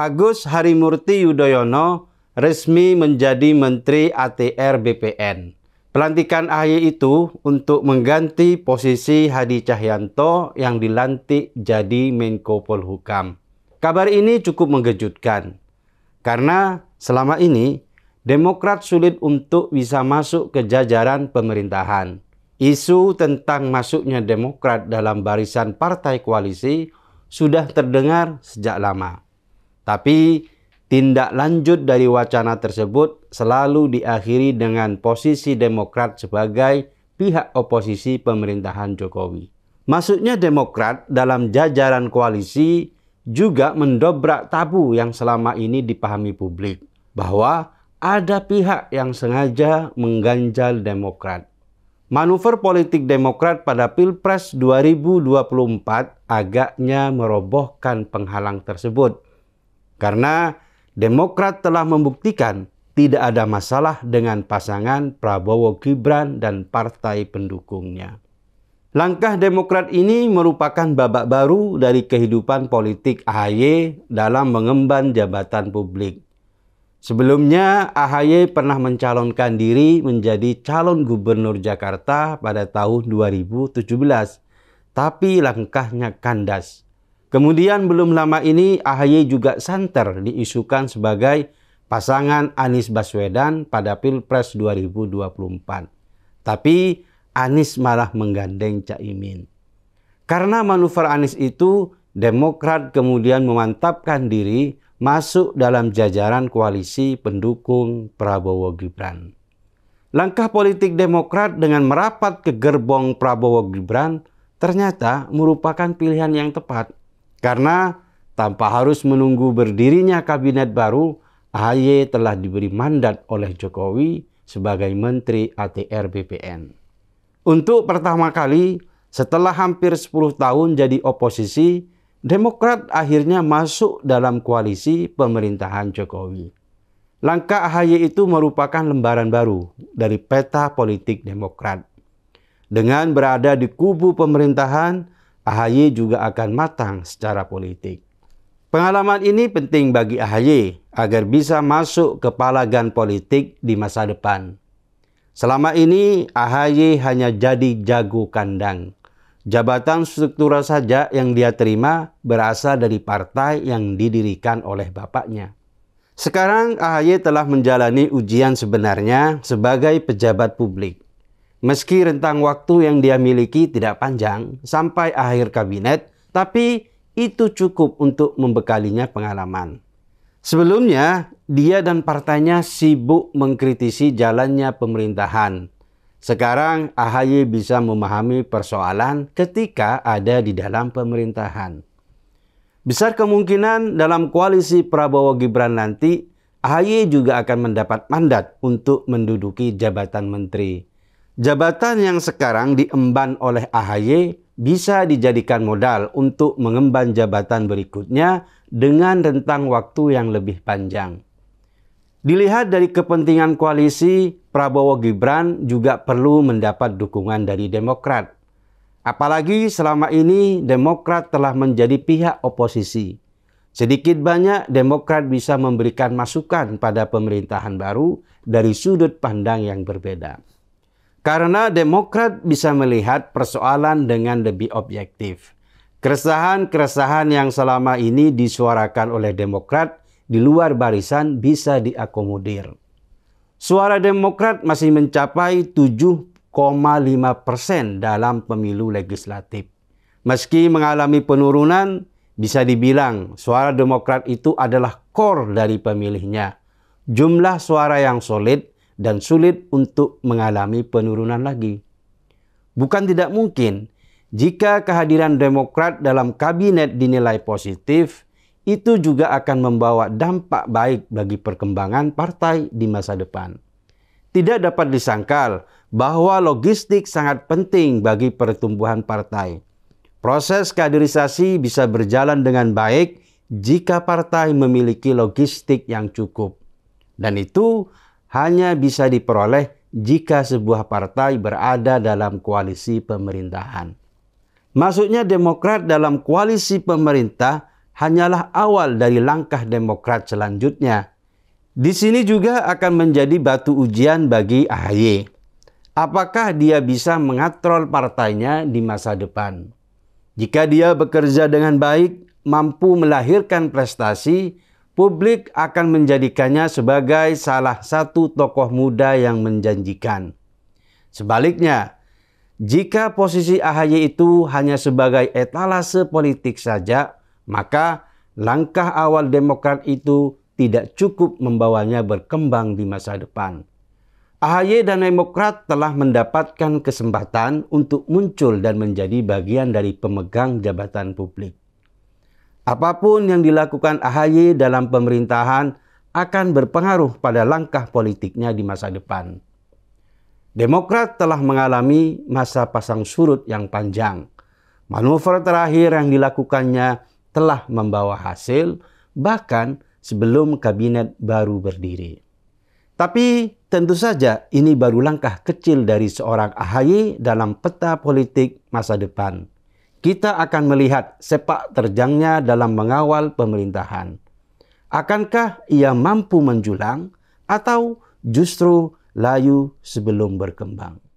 Agus Harimurti Yudhoyono resmi menjadi Menteri ATR BPN. Pelantikan AHY itu untuk mengganti posisi Hadi Cahyanto yang dilantik jadi Menko Polhukam. Kabar ini cukup mengejutkan karena selama ini Demokrat sulit untuk bisa masuk ke jajaran pemerintahan. Isu tentang masuknya Demokrat dalam barisan partai koalisi sudah terdengar sejak lama. Tapi tindak lanjut dari wacana tersebut selalu diakhiri dengan posisi Demokrat sebagai pihak oposisi pemerintahan Jokowi. Maksudnya Demokrat dalam jajaran koalisi juga mendobrak tabu yang selama ini dipahami publik bahwa ada pihak yang sengaja mengganjal Demokrat. Manuver politik Demokrat pada Pilpres 2024 agaknya merobohkan penghalang tersebut karena Demokrat telah membuktikan tidak ada masalah dengan pasangan Prabowo Gibran dan partai pendukungnya. Langkah Demokrat ini merupakan babak baru dari kehidupan politik AHY dalam mengemban jabatan publik. Sebelumnya, AHY pernah mencalonkan diri menjadi calon gubernur Jakarta pada tahun 2017, tapi langkahnya kandas. Kemudian belum lama ini AHY juga santer diisukan sebagai pasangan Anies Baswedan pada Pilpres 2024. Tapi Anies malah menggandeng Caimin. Karena manuver Anies itu, Demokrat kemudian memantapkan diri masuk dalam jajaran koalisi pendukung Prabowo Gibran. Langkah politik Demokrat dengan merapat ke gerbong Prabowo Gibran ternyata merupakan pilihan yang tepat karena tanpa harus menunggu berdirinya kabinet baru, AHY telah diberi mandat oleh Jokowi sebagai Menteri ATR BPN. Untuk pertama kali, setelah hampir 10 tahun jadi oposisi, Demokrat akhirnya masuk dalam koalisi pemerintahan Jokowi. Langkah AHY itu merupakan lembaran baru dari peta politik Demokrat. Dengan berada di kubu pemerintahan, AHY juga akan matang secara politik. Pengalaman ini penting bagi AHY agar bisa masuk ke palagan politik di masa depan. Selama ini AHY hanya jadi jago kandang. Jabatan struktural saja yang dia terima berasal dari partai yang didirikan oleh bapaknya. Sekarang AHY telah menjalani ujian sebenarnya sebagai pejabat publik. Meski rentang waktu yang dia miliki tidak panjang sampai akhir kabinet, tapi itu cukup untuk membekalinya pengalaman. Sebelumnya, dia dan partainya sibuk mengkritisi jalannya pemerintahan. Sekarang AHY bisa memahami persoalan ketika ada di dalam pemerintahan. Besar kemungkinan dalam koalisi Prabowo Gibran nanti, AHY juga akan mendapat mandat untuk menduduki jabatan menteri. Jabatan yang sekarang diemban oleh AHY bisa dijadikan modal untuk mengemban jabatan berikutnya dengan rentang waktu yang lebih panjang. Dilihat dari kepentingan koalisi, Prabowo Gibran juga perlu mendapat dukungan dari Demokrat. Apalagi selama ini Demokrat telah menjadi pihak oposisi. Sedikit banyak Demokrat bisa memberikan masukan pada pemerintahan baru dari sudut pandang yang berbeda. Karena Demokrat bisa melihat persoalan dengan lebih objektif. Keresahan-keresahan yang selama ini disuarakan oleh Demokrat di luar barisan bisa diakomodir. Suara Demokrat masih mencapai 7,5 persen dalam pemilu legislatif. Meski mengalami penurunan, bisa dibilang suara Demokrat itu adalah core dari pemilihnya. Jumlah suara yang solid dan sulit untuk mengalami penurunan lagi. Bukan tidak mungkin jika kehadiran Demokrat dalam kabinet dinilai positif, itu juga akan membawa dampak baik bagi perkembangan partai di masa depan. Tidak dapat disangkal bahwa logistik sangat penting bagi pertumbuhan partai. Proses kaderisasi bisa berjalan dengan baik jika partai memiliki logistik yang cukup. Dan itu hanya bisa diperoleh jika sebuah partai berada dalam koalisi pemerintahan. Maksudnya Demokrat dalam koalisi pemerintah hanyalah awal dari langkah Demokrat selanjutnya. Di sini juga akan menjadi batu ujian bagi AHY. Apakah dia bisa mengatrol partainya di masa depan? Jika dia bekerja dengan baik, mampu melahirkan prestasi, publik akan menjadikannya sebagai salah satu tokoh muda yang menjanjikan. Sebaliknya, jika posisi AHY itu hanya sebagai etalase politik saja, maka langkah awal Demokrat itu tidak cukup membawanya berkembang di masa depan. AHY dan Demokrat telah mendapatkan kesempatan untuk muncul dan menjadi bagian dari pemegang jabatan publik. Apapun yang dilakukan AHY dalam pemerintahan akan berpengaruh pada langkah politiknya di masa depan. Demokrat telah mengalami masa pasang surut yang panjang. Manuver terakhir yang dilakukannya telah membawa hasil, bahkan sebelum kabinet baru berdiri. Tapi tentu saja ini baru langkah kecil dari seorang AHY dalam peta politik masa depan kita akan melihat sepak terjangnya dalam mengawal pemerintahan. Akankah ia mampu menjulang atau justru layu sebelum berkembang?